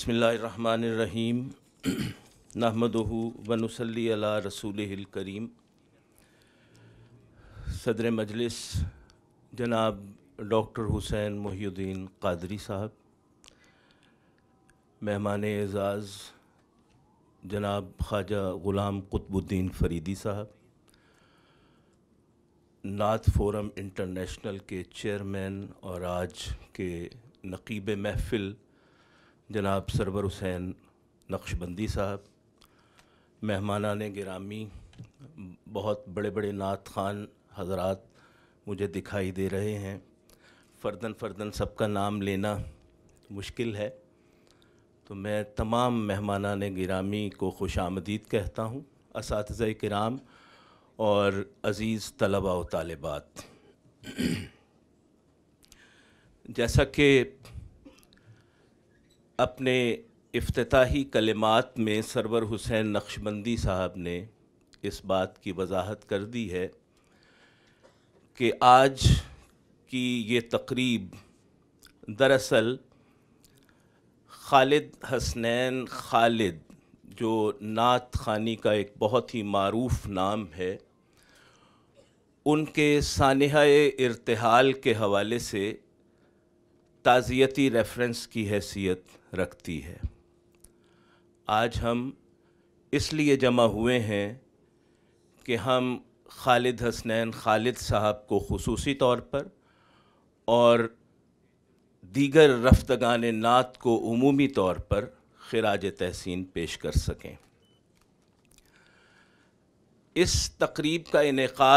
बसमीम नहमदहू वनसली अला रसूल करीम सदर मजलिस जनाब डॉक्टर हुसैन मोहुद्दीन कादरी साहब मेहमान एजाज़ जनाब ख्वाजा ग़ुलाम कुतबुद्दीन फरीदी साहब नात फोरम इंटरनेशनल के चेयरमैन और आज के नकीब महफिल जनाब सरवर हुसैन नक्शबंदी साहब मेहमानान गिरामी बहुत बड़े बड़े नात खान हजरात मुझे दिखाई दे रहे हैं फर्दन फर्दन सबका नाम लेना मुश्किल है तो मैं तमाम मेहमानान गिरामी को खुश आमदीद कहता हूँ इस कराम और अज़ीज़ तलबा व तालबात जैसा कि अपने अफ्ताही कलमात में सरवर हुसैन नक्शबंदी साहब ने इस बात की वजाहत कर दी है कि आज की ये तकरीब दरअसल खालिद हसनैन खालिद जो नात खानी का एक बहुत ही मरूफ नाम है उनके सानहा इरतहाल के हवाले से ताज़ियती रेफरेंस की हैसियत रखती है आज हम इसलिए जमा हुए हैं कि हम खालिद हसनैन खालिद साहब को खसूस तौर पर और दीगर रफ्तगान नात को अमूमी तौर पर खराज तहसिन पेश कर सकें इस तकरीब का इनका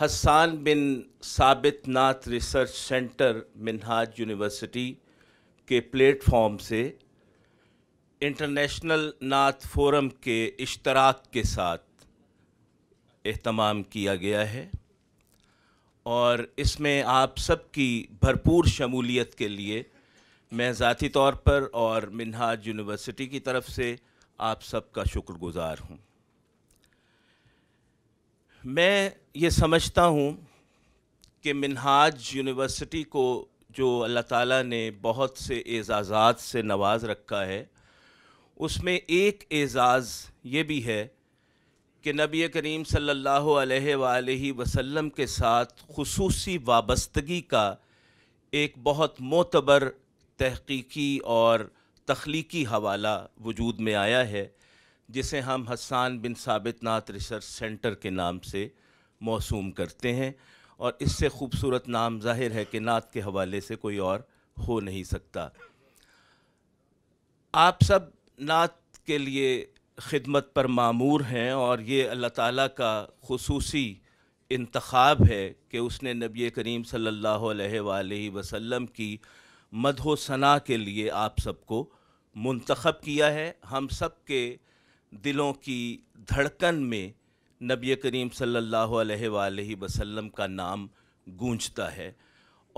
Hassan bin Sabit Naat research center Minhaj university के प्लेटफॉर्म से इंटरनेशनल नाथ फोरम के इश्तराक के साथ एहतमाम किया गया है और इसमें आप सबकी भरपूर शमूलियत के लिए मैं ज़ाती तौर पर और मिनहाज यूनिवर्सिटी की तरफ से आप सबका शुक्रगुज़ार हूँ मैं ये समझता हूँ कि मिनहाज यूनिवर्सिटी को जो अल्लाह ताला ने बहुत से एज़ाज़ात से नवाज रखा है उसमें एक एज़ाज़ ये भी है कि नबी करीम सल्लल्लाहु अलैहि वसल्लम के साथ खसूसी वाबस्तगी का एक बहुत मोतबर तहकीकी और तख्लीकी हवाला वजूद में आया है जिसे हम हसान बिन साबित नात रिसर्च सेंटर के नाम से मौसूम करते हैं और इससे खूबसूरत नाम जाहिर है कि नात के हवाले से कोई और हो नहीं सकता आप सब नात के लिए खिदमत पर मामूर हैं और ये अल्लाह ताला का खसूसी इंतखब है कि उसने नबी करीम सल्लल्लाहु अलैहि वसल्लम की मदहोसना के लिए आप सबको मंतखब किया है हम सब के दिलों की धड़कन में नबी करीम सल्लल्लाहु अलैहि वसल्लम का नाम गूंजता है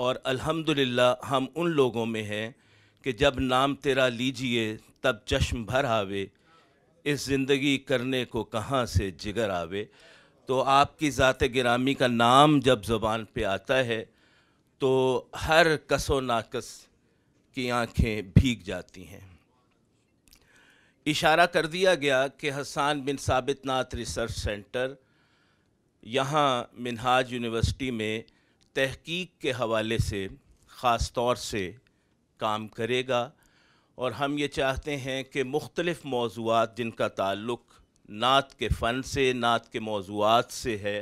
और अल्हम्दुलिल्लाह हम उन लोगों में हैं कि जब नाम तेरा लीजिए तब चश्म भर आवे इस ज़िंदगी करने को कहाँ से जिगर आवे तो आपकी ज़ात गिरामी का नाम जब जबान पे आता है तो हर कसो नाकस की आंखें भीग जाती हैं इशारा कर दिया गया कि हसान बिन साबित नाथ रिसर्च सेंटर यहाँ मिनहाज यूनिवर्सिटी में तहकीक के हवाले से ख़ास तौर से काम करेगा और हम ये चाहते हैं कि मुख्तलफ़ मौजूद जिनका ताल्लुक़ नात के फ़न से नात के मौजूद से है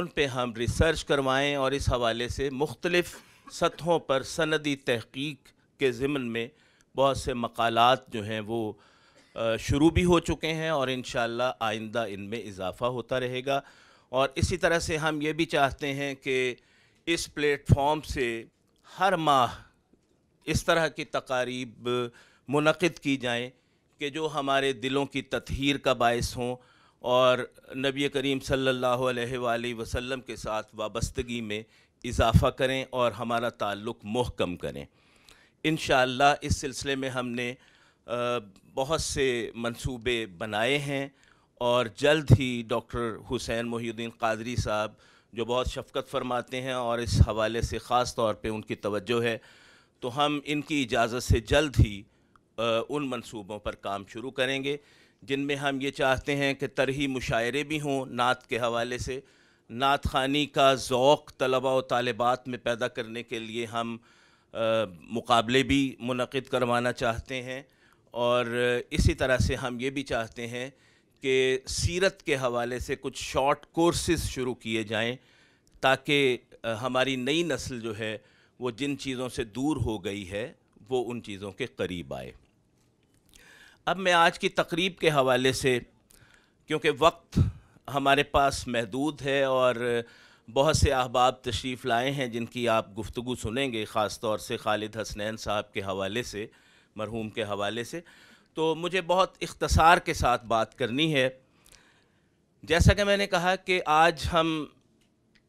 उन पे हम रिसर्च करवाएं और इस हवाले से मुख्तलफ़ सतहों पर सनदी तहकीक के ज़िमन में बहुत से मकालत जो हैं वो शुरू भी हो चुके हैं और इन आइंदा इनमें इजाफ़ा होता रहेगा और इसी तरह से हम ये भी चाहते हैं कि इस प्लेटफॉर्म से हर माह इस तरह की तकारीब मनद की जाएँ कि जो हमारे दिलों की तथहर का बायस हों और नबी करीम सल्ला वसम के साथ वाबस्तगी में इजाफ़ा करें और हमारा ताल्लुक़ महकम करें इन शिलसिले में हमने बहुत से मंसूबे बनाए हैं और जल्द ही डॉक्टर हुसैन मोहीद्दीन कादरी साहब जो बहुत शफकत फरमाते हैं और इस हवाले से ख़ास तौर पे उनकी तवज्जो है तो हम इनकी इजाज़त से जल्द ही उन मंसूबों पर काम शुरू करेंगे जिनमें हम ये चाहते हैं कि तरही मुशायरे भी हों नात के हवाले से नात खानी का ज़ौक़ तलबा व तलबात में पैदा करने के लिए हम मुकाबले भी मनक़द करवाना चाहते हैं और इसी तरह से हम ये भी चाहते हैं कि सीरत के हवाले से कुछ शॉर्ट कोर्सेज शुरू किए जाएं ताकि हमारी नई नस्ल जो है वो जिन चीज़ों से दूर हो गई है वो उन चीज़ों के करीब आए अब मैं आज की तकरीब के हवाले से क्योंकि वक्त हमारे पास महदूद है और बहुत से अहबाब तशरीफ़ लाए हैं जिनकी आप गुफ्तु सुनेंगे ख़ास तौर से खालिद हसनैन साहब के हवाले से मरहूम के हवाले से तो मुझे बहुत इख्तसार के साथ बात करनी है जैसा कि मैंने कहा कि आज हम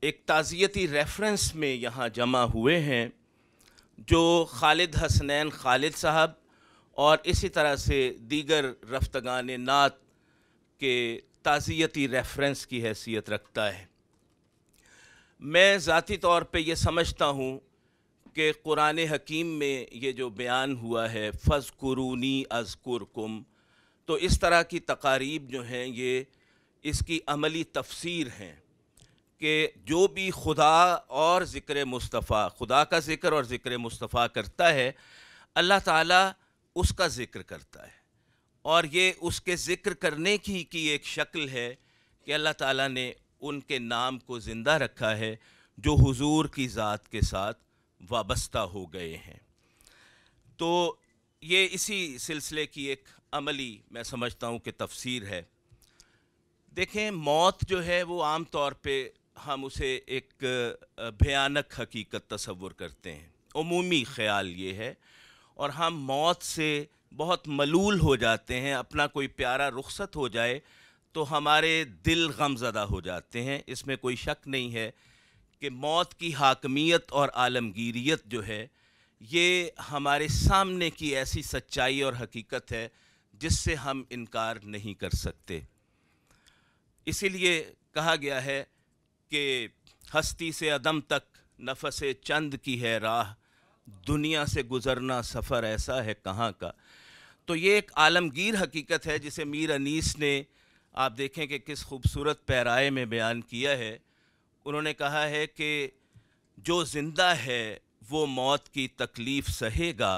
एक ताज़ियती रेफरेंस में यहाँ जमा हुए हैं जो खालिद हसनैन खालिद साहब और इसी तरह से दीगर रफ्तगान नात के ताज़ियती रेफरेंस की हैसियत रखता है मैं ज़ाती तौर पे ये समझता हूँ कि कुरान हकीम में ये जो बयान हुआ है फ़ज़ कुरूनी अज़कुरकुम तो इस तरह की तकारीब जो हैं ये इसकी अमली तफसीर हैं कि जो भी खुदा और ज़िक्र मुस्तफ़ा खुदा का ज़िक्र और ज़िक्र मुस्तफ़ा करता है अल्लाह ताला उसका ज़िक्र करता है और ये उसके ज़िक्र करने की की एक शक्ल है कि अल्लाह ताला ने उनके नाम को ज़िंदा रखा है जो हुजूर की ज़ात के साथ वाबस्ता हो गए हैं तो ये इसी सिलसिले की एक अमली मैं समझता हूँ कि तफसीर है देखें मौत जो है वो आम तौर पे हम उसे एक भयानक हकीकत तस्वुर करते हैं अमूमी ख्याल ये है और हम मौत से बहुत मलूल हो जाते हैं अपना कोई प्यारा रुखसत हो जाए तो हमारे दिल गमज़दा हो जाते हैं इसमें कोई शक नहीं है कि मौत की हाकमियत और आलमगीरियत जो है ये हमारे सामने की ऐसी सच्चाई और हकीकत है जिससे हम इनकार नहीं कर सकते इसीलिए कहा गया है कि हस्ती से अदम तक नफस चंद की है राह दुनिया से गुज़रना सफ़र ऐसा है कहाँ का तो ये एक आलमगीर हकीकत है जिसे मीर अनीस ने आप देखें कि किस खूबसूरत पैराए में बयान किया है उन्होंने कहा है कि जो ज़िंदा है वो मौत की तकलीफ़ सहेगा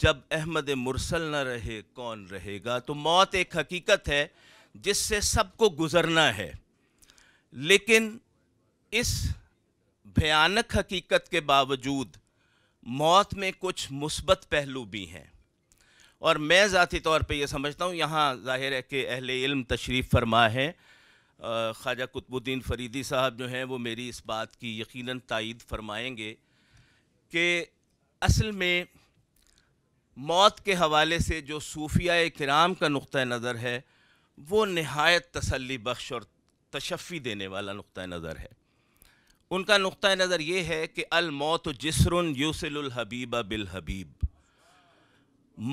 जब अहमद मुरसल न रहे कौन रहेगा तो मौत एक हकीकत है जिससे सबको गुज़रना है लेकिन इस भयानक हकीकत के बावजूद मौत में कुछ मुस्बत पहलू भी हैं और मैं ज़ाती तौर पे ये समझता हूँ यहाँ ज़ाहिर है कि अहल इल्म तशरीफ़ फरमा है ख्वाजा कुतबुद्दीन फरीदी साहब जो हैं वो मेरी इस बात की यकीनन तायद फरमाएंगे कि असल में मौत के हवाले से जो सूफिया कराम का नुक़ नज़र है वो नहायत तसली बख्श और तशफ़ी देने वाला नुक़ नज़र है उनका नुक़ नज़र ये है कि अलमौत जसरुन यूसलहबीबा बिल हबीब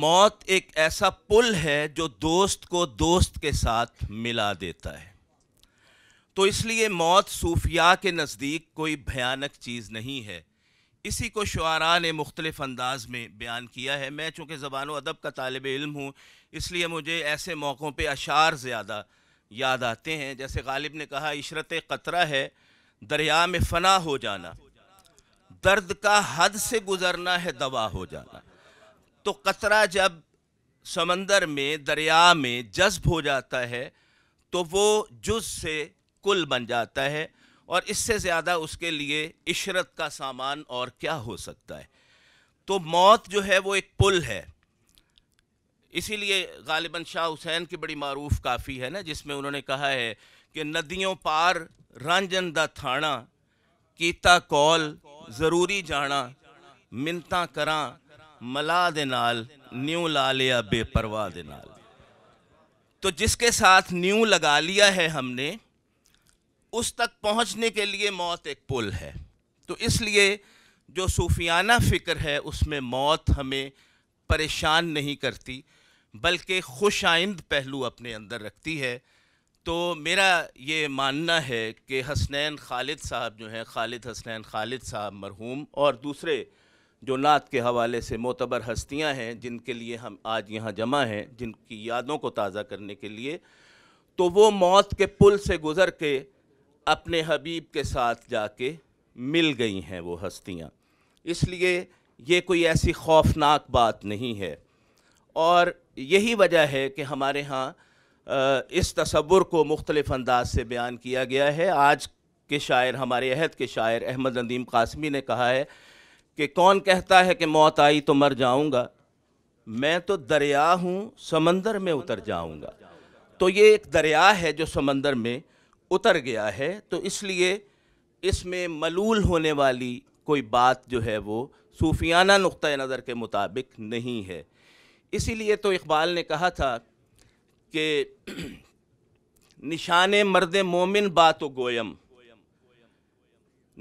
मौत एक ऐसा पुल है जो दोस्त को दोस्त के साथ मिला देता है तो इसलिए मौत सूफिया के नज़दीक कोई भयानक चीज़ नहीं है इसी को शुरा ने मुख्तलिफ अंदाज में बयान किया है मैं चूँकि ज़बान अदब का तालब इल्म हूँ इसलिए मुझे ऐसे मौक़ों पर अशार ज़्यादा याद आते हैं जैसे गालिब ने कहा इशरत कतरा है दरिया में फना हो जाना दर्द का हद से गुज़रना है दवा हो जाना तो कतरा जब समंदर में दरिया में जज्ब हो जाता है तो वो जुज से कुल बन जाता है और इससे ज़्यादा उसके लिए इशरत का सामान और क्या हो सकता है तो मौत जो है वो एक पुल है इसीलिए गालिबा शाह हुसैन की बड़ी मरूफ काफ़ी है ना जिसमें उन्होंने कहा है कि नदियों पार रंजन दा थाना कीता कॉल ज़रूरी जाना मिनता करा मला दे नाल न्यू ला लिया बेपरवाह दे नाल तो जिसके साथ न्यू लगा लिया है हमने उस तक पहुंचने के लिए मौत एक पुल है तो इसलिए जो सूफियाना फ़िक्र है उसमें मौत हमें परेशान नहीं करती बल्कि खुश आइंद पहलू अपने अंदर रखती है तो मेरा ये मानना है कि हसनैन खालिद साहब जो हैं खालिद हसनैन खालिद साहब मरहूम और दूसरे जो नात के हवाले से मोतबर हस्तियां हैं जिनके लिए हम आज यहाँ जमा हैं जिनकी यादों को ताज़ा करने के लिए तो वो मौत के पुल से गुज़र के अपने हबीब के साथ जाके मिल गई हैं वो हस्तियाँ इसलिए ये कोई ऐसी खौफनाक बात नहीं है और यही वजह है कि हमारे यहाँ इस तस्वुर को मुख्तलिफ अंदाज से बयान किया गया है आज के शायर हमारे अहद के शायर अहमद नदीम कासमी ने कहा है कि कौन कहता है कि मौत आई तो मर जाऊँगा मैं तो दरिया हूँ समंदर में उतर जाऊँगा तो ये एक दरिया है जो समंदर में उतर गया है तो इसलिए इसमें मलूल होने वाली कोई बात जो है वो सूफियाना नुक़ नज़र के मुताबिक नहीं है इसीलिए तो इकबाल ने कहा था कि निशान मर्द मोमिन बात गोयम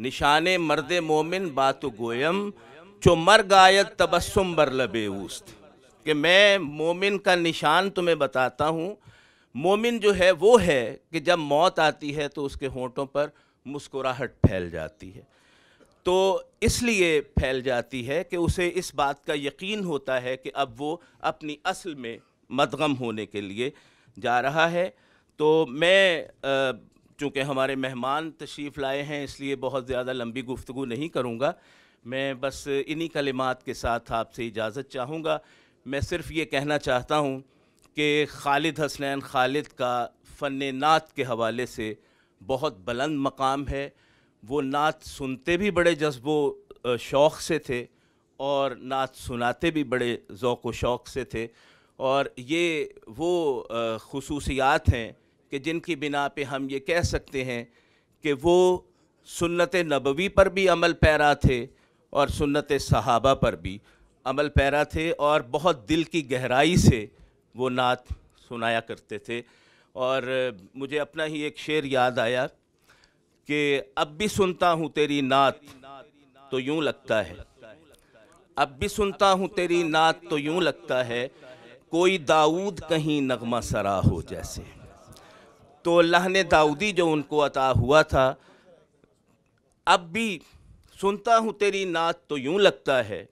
निशान मर्द मोमिन बात गोयम चो मर गायत तबस्सुम बर लबे उस्त कि मैं मोमिन का निशान तुम्हें बताता हूँ मोमिन जो है वो है कि जब मौत आती है तो उसके होंठों पर मुस्कुराहट फैल जाती है तो इसलिए फैल जाती है कि उसे इस बात का यकीन होता है कि अब वो अपनी असल में मदगम होने के लिए जा रहा है तो मैं चूँकि हमारे मेहमान तशरीफ़ लाए हैं इसलिए बहुत ज़्यादा लंबी गुफ्तु नहीं करूँगा मैं बस इन्हीं कलिमात के साथ आपसे इजाज़त चाहूँगा मैं सिर्फ़ ये कहना चाहता हूँ कि खालिद हसनैन खालिद का फ़न नात के हवाले से बहुत बुलंद मकाम है वो नात सुनते भी बड़े जज्बो शौक़ से थे और नात सुनाते भी बड़े ज़ौक़ व शौक़ से थे और ये वो खसूसियात हैं कि जिनकी बिना पे हम ये कह सकते हैं कि वो सुन्नत नबवी पर भी अमल पैरा थे और सुन्नत सहाबा पर भी अमल पैरा थे और बहुत दिल की गहराई से वो नात सुनाया करते थे और मुझे अपना ही एक शेर याद आया कि अब भी सुनता हूँ तेरी नात तो यूँ लगता है अब भी सुनता हूँ तेरी नात तो यूँ लगता है कोई दाऊद कहीं नगमा सरा हो जैसे तो ने दाऊदी जो उनको अता हुआ था अब भी सुनता हूँ तेरी नात तो यूँ लगता है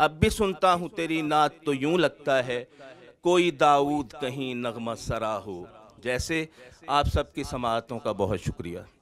अब भी सुनता हूँ तेरी नात तो यूँ लगता है कोई दाऊद कहीं नगमा सरा हो जैसे आप सबकी समातों का बहुत शुक्रिया